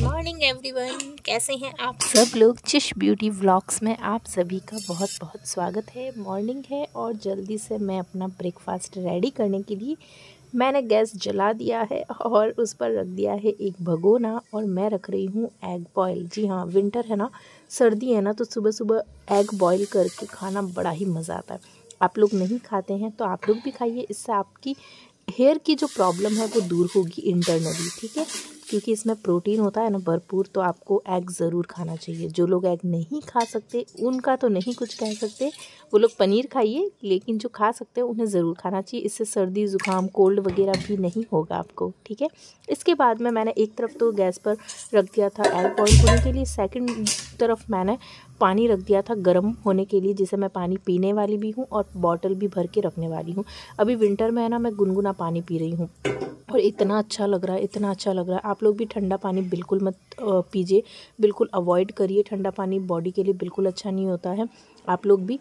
morning morning everyone कैसे हैं आप सब लोग चिश ब्यूटी व्लॉग्स में आप सभी का बहुत बहुत स्वागत है मॉर्निंग है और जल्दी से मैं अपना ब्रेकफास्ट रेडी करने के लिए मैंने गैस जला दिया है और उस पर रख दिया है एक भगोना और मैं रख रही हूँ एग बॉयल जी हाँ विंटर है ना सर्दी है ना तो सुबह सुबह एग बॉयल करके खाना बड़ा ही मज़ा आता है आप लोग नहीं खाते हैं तो आप लोग भी खाइए इससे आपकी हेयर की जो प्रॉब्लम है वो दूर होगी इंटरनली ठीक है क्योंकि इसमें प्रोटीन होता है ना भरपूर तो आपको एग ज़रूर खाना चाहिए जो लोग एग नहीं खा सकते उनका तो नहीं कुछ कह सकते वो लोग पनीर खाइए लेकिन जो खा सकते हैं उन्हें ज़रूर खाना चाहिए इससे सर्दी ज़ुकाम कोल्ड वगैरह भी नहीं होगा आपको ठीक है इसके बाद में मैंने एक तरफ तो गैस पर रख दिया था एग बॉइल होने के लिए सेकेंड तरफ मैंने पानी रख दिया था गर्म होने के लिए जिसे मैं पानी पीने वाली भी हूँ और बॉटल भी भर के रखने वाली हूँ अभी विंटर में है ना मैं गुनगुना पानी पी रही हूँ और इतना अच्छा लग रहा है इतना अच्छा लग रहा है आप लोग भी ठंडा पानी बिल्कुल मत पीजिए बिल्कुल अवॉइड करिए ठंडा पानी बॉडी के लिए बिल्कुल अच्छा नहीं होता है आप लोग भी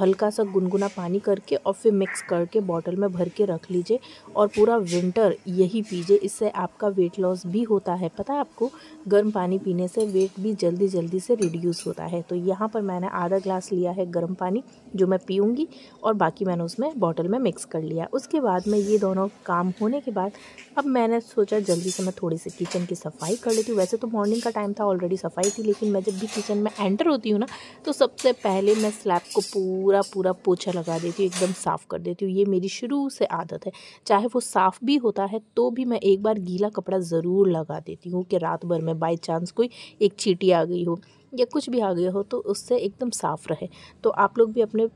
हल्का सा गुनगुना पानी करके और फिर मिक्स करके बॉटल में भर के रख लीजिए और पूरा विंटर यही पीजिए इससे आपका वेट लॉस भी होता है पता है आपको गर्म पानी पीने से वेट भी जल्दी जल्दी से रिड्यूस होता है तो यहाँ पर मैंने आधा ग्लास लिया है गर्म पानी जो मैं पीऊँगी और बाकी मैंने उसमें बॉटल में मिक्स कर लिया उसके बाद में ये दोनों काम होने के बाद अब मैंने सोचा जल्दी से मैं थोड़ी सी किचन की सफाई कर लेती हूँ वैसे तो मॉर्निंग का टाइम था ऑलरेडी सफाई थी लेकिन मैं जब भी किचन में एंटर होती हूँ ना तो सबसे पहले मैं स्लैब को पूरा पूरा पोछा लगा देती हूँ एकदम साफ़ कर देती हूँ ये मेरी शुरू से आदत है चाहे वो साफ़ भी होता है तो भी मैं एक बार गीला कपड़ा ज़रूर लगा देती हूँ कि रात भर में बाई चांस कोई एक चीटी आ गई हो या कुछ भी आ गया हो तो उससे एकदम साफ़ रहे तो आप लोग भी अपने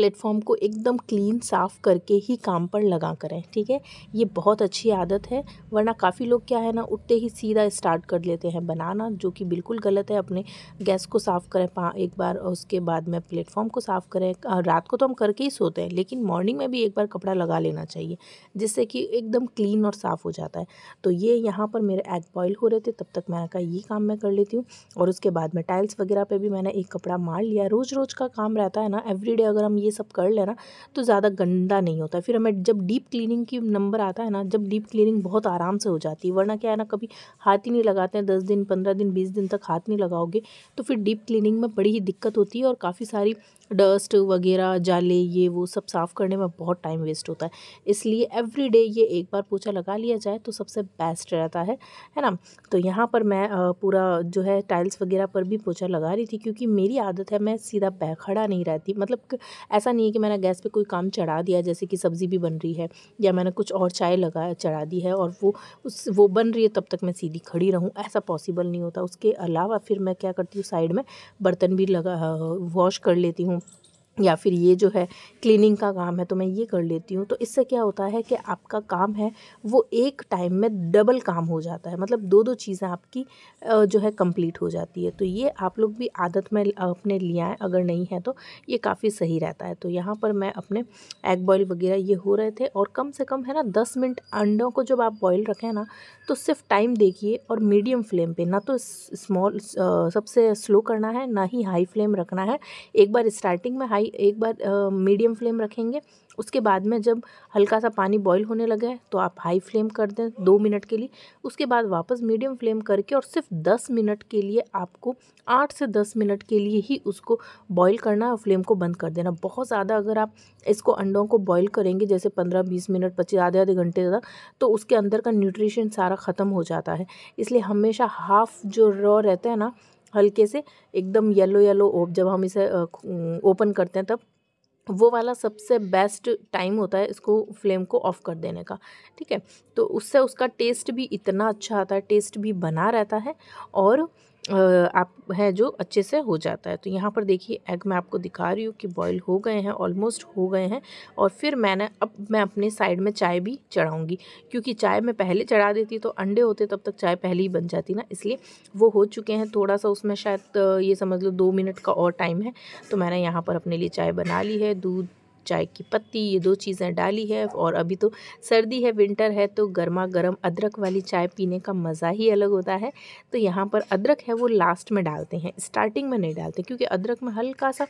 प्लेटफॉर्म को एकदम क्लीन साफ़ करके ही काम पर लगा करें ठीक है ये बहुत अच्छी आदत है वरना काफ़ी लोग क्या है ना उठते ही सीधा स्टार्ट कर लेते हैं बनाना जो कि बिल्कुल गलत है अपने गैस को साफ़ करें एक बार उसके बाद में प्लेटफॉर्म को साफ़ करें रात को तो हम करके ही सोते हैं लेकिन मॉर्निंग में भी एक बार कपड़ा लगा लेना चाहिए जिससे कि एकदम क्लीन और साफ़ हो जाता है तो ये यहाँ पर मेरे एग बॉयल हो रहे थे तब तक मैंने कहा ये काम मैं कर लेती हूँ और उसके बाद में टाइल्स वगैरह पर भी मैंने एक कपड़ा मार लिया रोज़ रोज़ का काम रहता है ना एवरी अगर हम ये ये सब कर लेना तो ज़्यादा गंदा नहीं होता फिर हमें जब डीप क्लीनिंग की नंबर आता है ना जब डीप क्लीनिंग बहुत आराम से हो जाती है वरना क्या है ना कभी हाथ ही नहीं लगाते हैं दस दिन पंद्रह दिन बीस दिन तक हाथ नहीं लगाओगे तो फिर डीप क्लीनिंग में बड़ी ही दिक्कत होती है और काफ़ी सारी डस्ट वगैरह जाले ये वो सब साफ़ करने में बहुत टाइम वेस्ट होता है इसलिए एवरी डे ये एक बार पोछा लगा लिया जाए तो सबसे बेस्ट रहता है है ना तो यहाँ पर मैं पूरा जो है टाइल्स वगैरह पर भी पोछा लगा रही थी क्योंकि मेरी आदत है मैं सीधा खड़ा नहीं रहती मतलब ऐसा नहीं है कि मैंने गैस पे कोई काम चढ़ा दिया जैसे कि सब्ज़ी भी बन रही है या मैंने कुछ और चाय लगा चढ़ा दी है और वो उस वो बन रही है तब तक मैं सीधी खड़ी रहूँ ऐसा पॉसिबल नहीं होता उसके अलावा फिर मैं क्या करती हूँ साइड में बर्तन भी लगा वॉश कर लेती हूँ या फिर ये जो है क्लीनिंग का काम है तो मैं ये कर लेती हूँ तो इससे क्या होता है कि आपका काम है वो एक टाइम में डबल काम हो जाता है मतलब दो दो चीज़ें आपकी जो है कंप्लीट हो जाती है तो ये आप लोग भी आदत में अपने लिया है अगर नहीं है तो ये काफ़ी सही रहता है तो यहाँ पर मैं अपने एग बॉयल वगैरह ये हो रहे थे और कम से कम है ना दस मिनट अंडों को जब आप बॉयल रखें ना तो सिर्फ टाइम देखिए और मीडियम फ्लेम पर ना तो स्मॉल सबसे स्लो करना है ना ही हाई फ्लेम रखना है एक बार स्टार्टिंग में हाई हाई एक बार मीडियम फ्लेम रखेंगे उसके बाद में जब हल्का सा पानी बॉईल होने लगा है तो आप हाई फ्लेम कर दें दो मिनट के लिए उसके बाद वापस मीडियम फ्लेम करके और सिर्फ दस मिनट के लिए आपको आठ से दस मिनट के लिए ही उसको बॉईल करना है और फ्लेम को बंद कर देना बहुत ज़्यादा अगर आप इसको अंडों को बॉईल करेंगे जैसे पंद्रह बीस मिनट पच्चीस आधे आधे घंटे ज़्यादा तो उसके अंदर का न्यूट्रिशन सारा ख़त्म हो जाता है इसलिए हमेशा हाफ़ जो रॉ रहता है ना हल्के से एकदम येलो येलो जब हम इसे ओपन करते हैं तब वो वाला सबसे बेस्ट टाइम होता है इसको फ्लेम को ऑफ़ कर देने का ठीक है तो उससे उसका टेस्ट भी इतना अच्छा आता है टेस्ट भी बना रहता है और आप है जो अच्छे से हो जाता है तो यहाँ पर देखिए एग मैं आपको दिखा रही हूँ कि बॉईल हो गए हैं ऑलमोस्ट हो गए हैं और फिर मैंने अब मैं अपने साइड में चाय भी चढ़ाऊँगी क्योंकि चाय मैं पहले चढ़ा देती तो अंडे होते तब तक चाय पहले ही बन जाती ना इसलिए वो हो चुके हैं थोड़ा सा उसमें शायद ये समझ लो दो मिनट का और टाइम है तो मैंने यहाँ पर अपने लिए चाय बना ली है दूध चाय की पत्ती ये दो चीज़ें डाली है और अभी तो सर्दी है विंटर है तो गर्मा गर्म अदरक वाली चाय पीने का मज़ा ही अलग होता है तो यहाँ पर अदरक है वो लास्ट में डालते हैं स्टार्टिंग में नहीं डालते क्योंकि अदरक में हल्का सा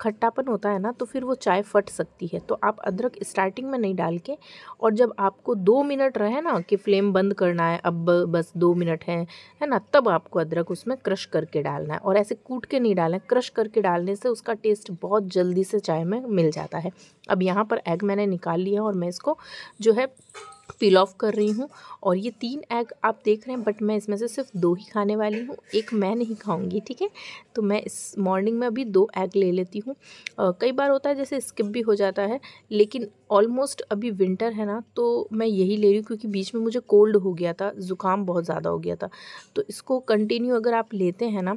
खट्टापन होता है ना तो फिर वो चाय फट सकती है तो आप अदरक स्टार्टिंग में नहीं डाल के और जब आपको दो मिनट रहे ना कि फ्लेम बंद करना है अब बस दो मिनट है है ना तब आपको अदरक उसमें क्रश करके डालना है और ऐसे कूट के नहीं डालना है क्रश करके डालने से उसका टेस्ट बहुत जल्दी से चाय में मिल जाता है जाता है अब यहाँ पर एग मैंने निकाल लिया और मैं इसको जो है फिल ऑफ कर रही हूँ और ये तीन एग आप देख रहे हैं बट मैं इसमें से सिर्फ दो ही खाने वाली हूँ एक मैं नहीं खाऊंगी ठीक है तो मैं इस मॉर्निंग में अभी दो एग ले लेती हूँ कई बार होता है जैसे स्किप भी हो जाता है लेकिन ऑलमोस्ट अभी विंटर है ना तो मैं यही ले रही हूँ क्योंकि बीच में मुझे कोल्ड हो गया था ज़ुकाम बहुत ज़्यादा हो गया था तो इसको कंटिन्यू अगर आप लेते हैं ना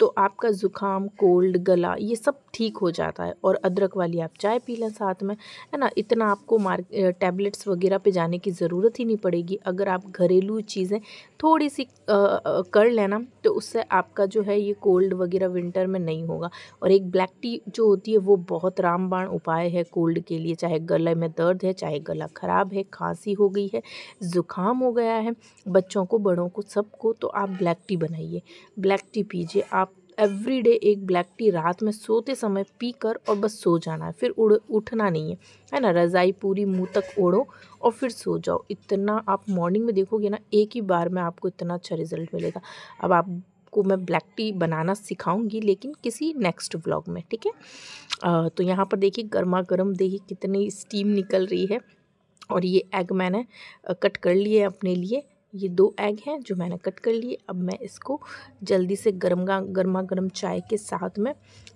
तो आपका ज़ुकाम कोल्ड गला ये सब ठीक हो जाता है और अदरक वाली आप चाय पी लें साथ में है ना इतना आपको मार टैबलेट्स वगैरह पे जाने की ज़रूरत ही नहीं पड़ेगी अगर आप घरेलू चीज़ें थोड़ी सी आ, आ, कर लेना तो उससे आपका जो है ये कोल्ड वगैरह विंटर में नहीं होगा और एक ब्लैक टी जो होती है वो बहुत रामबाण उपाय है कोल्ड के लिए चाहे गले में दर्द है चाहे गला ख़राब है खांसी हो गई है ज़ुकाम हो गया है बच्चों को बड़ों को सबको तो आप ब्लैक टी बनाइए ब्लैक टी पीजिए आप एवरी डे एक ब्लैक टी रात में सोते समय पी कर और बस सो जाना है फिर उड़ उठना नहीं है है ना रज़ाई पूरी मुंह तक ओढ़ो और फिर सो जाओ इतना आप मॉर्निंग में देखोगे ना एक ही बार में आपको इतना अच्छा रिजल्ट मिलेगा अब आपको मैं ब्लैक टी बनाना सिखाऊंगी लेकिन किसी नेक्स्ट व्लॉग में ठीक है तो यहाँ पर देखिए गर्मा गर्म देखिए कितनी स्टीम निकल रही है और ये एग मैंने कट कर लिए अपने लिए ये दो एग हैं जो मैंने कट कर लिए अब मैं इसको जल्दी से गर्म गर्मा गर्म चाय के साथ में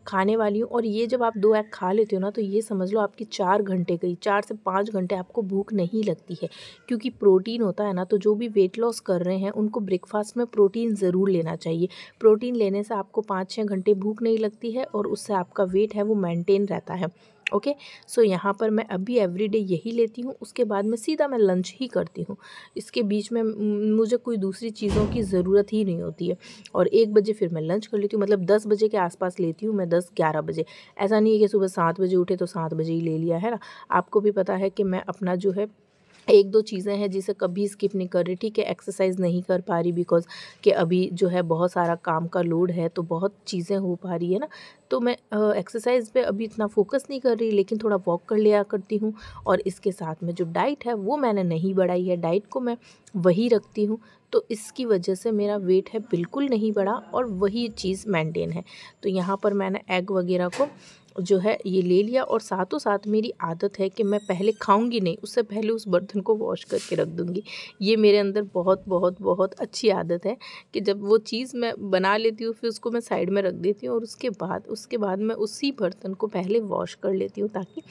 खाने वाली हूँ और ये जब आप दो एग खा लेते हो ना तो ये समझ लो आपकी चार घंटे गई चार से पाँच घंटे आपको भूख नहीं लगती है क्योंकि प्रोटीन होता है ना तो जो भी वेट लॉस कर रहे हैं उनको ब्रेकफास्ट में प्रोटीन ज़रूर लेना चाहिए प्रोटीन लेने से आपको पाँच छः घंटे भूख नहीं लगती है और उससे आपका वेट है वो मेनटेन रहता है ओके सो यहाँ पर मैं अभी एवरीडे यही लेती हूँ उसके बाद में सीधा मैं लंच ही करती हूँ इसके बीच में मुझे कोई दूसरी चीज़ों की ज़रूरत ही नहीं होती है और एक बजे फिर मैं लंच कर लेती हूँ मतलब दस बजे के आसपास लेती हूँ मैं दस ग्यारह बजे ऐसा नहीं है कि सुबह सात बजे उठे तो सात बजे ही ले लिया है ना आपको भी पता है कि मैं अपना जो है एक दो चीज़ें हैं जिसे कभी स्किप नहीं कर रही ठीक है एक्सरसाइज नहीं कर पा रही बिकॉज कि अभी जो है बहुत सारा काम का लोड है तो बहुत चीज़ें हो पा रही है ना तो मैं एक्सरसाइज पे अभी इतना फोकस नहीं कर रही लेकिन थोड़ा वॉक कर लिया करती हूँ और इसके साथ में जो डाइट है वो मैंने नहीं बढ़ाई है डाइट को मैं वही रखती हूँ तो इसकी वजह से मेरा वेट है बिल्कुल नहीं बढ़ा और वही चीज़ मेंटेन है तो यहाँ पर मैंने एग वगैरह को जो है ये ले लिया और साथों साथ मेरी आदत है कि मैं पहले खाऊंगी नहीं उससे पहले उस बर्तन को वॉश करके रख दूँगी ये मेरे अंदर बहुत बहुत बहुत अच्छी आदत है कि जब वो चीज़ मैं बना लेती हूँ फिर उसको मैं साइड में रख देती हूँ और उसके बाद उसके बाद मैं उसी बर्तन को पहले वॉश कर लेती हूँ ताकि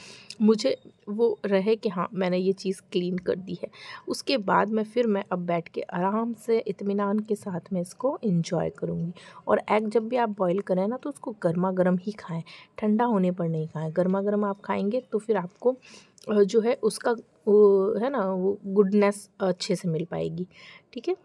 मुझे वो रहे कि हाँ मैंने ये चीज़ क्लीन कर दी है उसके बाद मैं फिर मैं अब बैठ के आराम से इतमान के साथ में इसको इंजॉय करूँगी और एग जब भी आप बॉयल करें ना तो उसको गर्मा गर्म ही खाएँ ठंडा होने पर नहीं खाएं गर्मा गर्म आप खाएंगे तो फिर आपको जो है उसका वो है ना वो गुडनेस अच्छे से मिल पाएगी ठीक है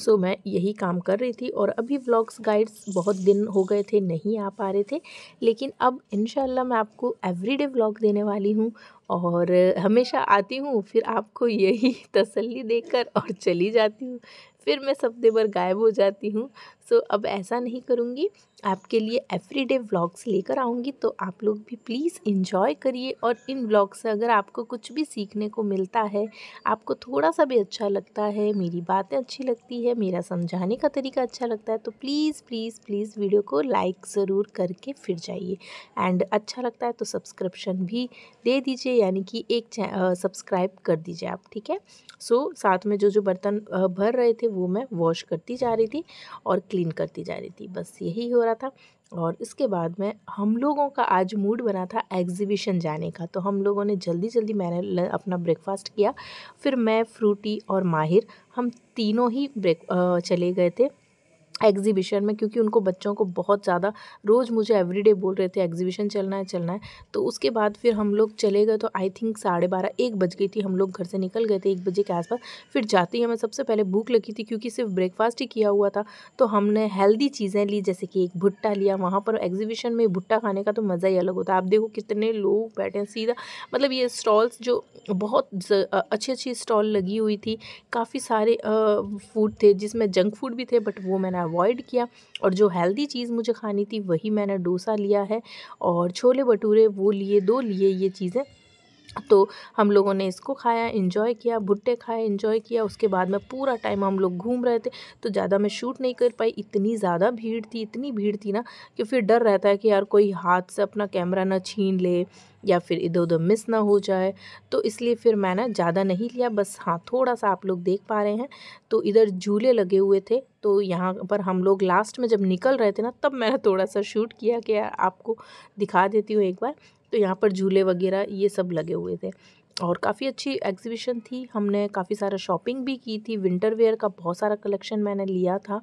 सो so, मैं यही काम कर रही थी और अभी व्लॉग्स गाइड्स बहुत दिन हो गए थे नहीं आ पा रहे थे लेकिन अब इन मैं आपको एवरीडे व्लॉग देने वाली हूँ और हमेशा आती हूँ फिर आपको यही तसल्ली देकर और चली जाती हूँ फिर मैं सप्ते भर गायब हो जाती हूँ सो अब ऐसा नहीं करूँगी आपके लिए एवरीडे व्लॉग्स लेकर आऊँगी तो आप लोग भी प्लीज़ इन्जॉय करिए और इन व्लॉग्स से अगर आपको कुछ भी सीखने को मिलता है आपको थोड़ा सा भी अच्छा लगता है मेरी बातें अच्छी लगती है मेरा समझाने का तरीका अच्छा लगता है तो प्लीज़ प्लीज़ प्लीज़ वीडियो को लाइक ज़रूर करके फिर जाइए एंड अच्छा लगता है तो सब्सक्रिप्शन भी दे दीजिए यानी कि एक सब्सक्राइब कर दीजिए आप ठीक है सो साथ में जो जो बर्तन भर रहे थे वो मैं वॉश करती जा रही थी और क्लीन करती जा रही थी बस यही हो रहा था और इसके बाद में हम लोगों का आज मूड बना था एग्जीबिशन जाने का तो हम लोगों ने जल्दी जल्दी मैंने अपना ब्रेकफास्ट किया फिर मैं फ्रूटी और माहिर हम तीनों ही ब्रेक चले गए थे एग्जीबिशन में क्योंकि उनको बच्चों को बहुत ज़्यादा रोज़ मुझे एवरीडे बोल रहे थे एग्जीबिशन चलना है चलना है तो उसके बाद फिर हम लोग चले गए तो आई थिंक साढ़े बारह एक बज गई थी हम लोग घर से निकल गए थे एक बजे के आसपास फिर जाते ही हमें सबसे पहले भूख लगी थी क्योंकि सिर्फ ब्रेकफास्ट ही किया हुआ था तो हमने हेल्दी चीज़ें ली जैसे कि एक भुट्टा लिया वहाँ पर एग्जीबिशन में भुट्टा खाने का तो मज़ा ही अलग होता है आप देखो कितने लोग बैठे हैं सीधा मतलब ये स्टॉल्स जो बहुत अच्छी अच्छी स्टॉल लगी हुई थी काफ़ी सारे फूड थे जिसमें जंक फूड भी थे बट वो मैंने अवॉइड किया और जो हेल्दी चीज़ मुझे खानी थी वही मैंने डोसा लिया है और छोले भटूरे वो लिए दो लिए ये चीज़ें तो हम लोगों ने इसको खाया इन्जॉय किया भुट्टे खाए इन्जॉय किया उसके बाद में पूरा टाइम हम लोग घूम रहे थे तो ज़्यादा मैं शूट नहीं कर पाई इतनी ज़्यादा भीड़ थी इतनी भीड़ थी ना कि फिर डर रहता है कि यार कोई हाथ से अपना कैमरा ना छीन ले या फिर इधर उधर मिस ना हो जाए तो इसलिए फिर मैंने ज़्यादा नहीं लिया बस हाँ थोड़ा सा आप लोग देख पा रहे हैं तो इधर झूले लगे हुए थे तो यहाँ पर हम लोग लास्ट में जब निकल रहे थे ना तब मैंने थोड़ा सा शूट किया कि आपको दिखा देती हूँ एक बार तो यहाँ पर झूले वगैरह ये सब लगे हुए थे और काफ़ी अच्छी एग्जीबिशन थी हमने काफ़ी सारा शॉपिंग भी की थी विंटर वेयर का बहुत सारा कलेक्शन मैंने लिया था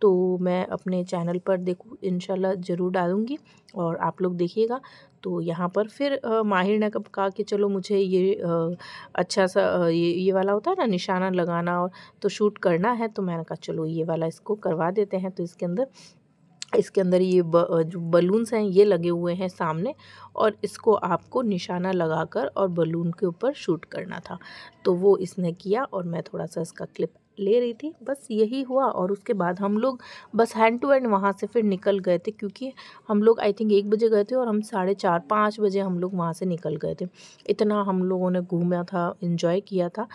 तो मैं अपने चैनल पर देखूँ इन ज़रूर डालूँगी और आप लोग देखिएगा तो यहाँ पर फिर आ, माहिर ने कब कहा कि चलो मुझे ये आ, अच्छा सा ये ये वाला होता है ना निशाना लगाना और तो शूट करना है तो मैंने कहा चलो ये वाला इसको करवा देते हैं तो इसके अंदर इसके अंदर ये जो बलून्स हैं ये लगे हुए हैं सामने और इसको आपको निशाना लगाकर और बलून के ऊपर शूट करना था तो वो इसने किया और मैं थोड़ा सा इसका क्लिप ले रही थी बस यही हुआ और उसके बाद हम लोग बस हैंड टू हैंड वहाँ से फिर निकल गए थे क्योंकि हम लोग आई थिंक एक बजे गए थे और हम साढ़े चार पाँच बजे हम लोग वहाँ से निकल गए थे इतना हम लोगों ने घूमा था इन्जॉय किया था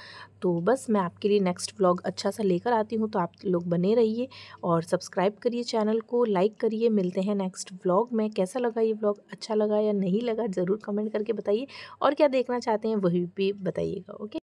तो बस मैं आपके लिए नेक्स्ट व्लॉग अच्छा सा लेकर आती हूँ तो आप लोग बने रहिए और सब्सक्राइब करिए चैनल को लाइक करिए मिलते हैं नेक्स्ट व्लॉग में कैसा लगा ये ब्लॉग अच्छा लगा या नहीं लगा ज़रूर कमेंट करके बताइए और क्या देखना चाहते हैं वही भी बताइएगा ओके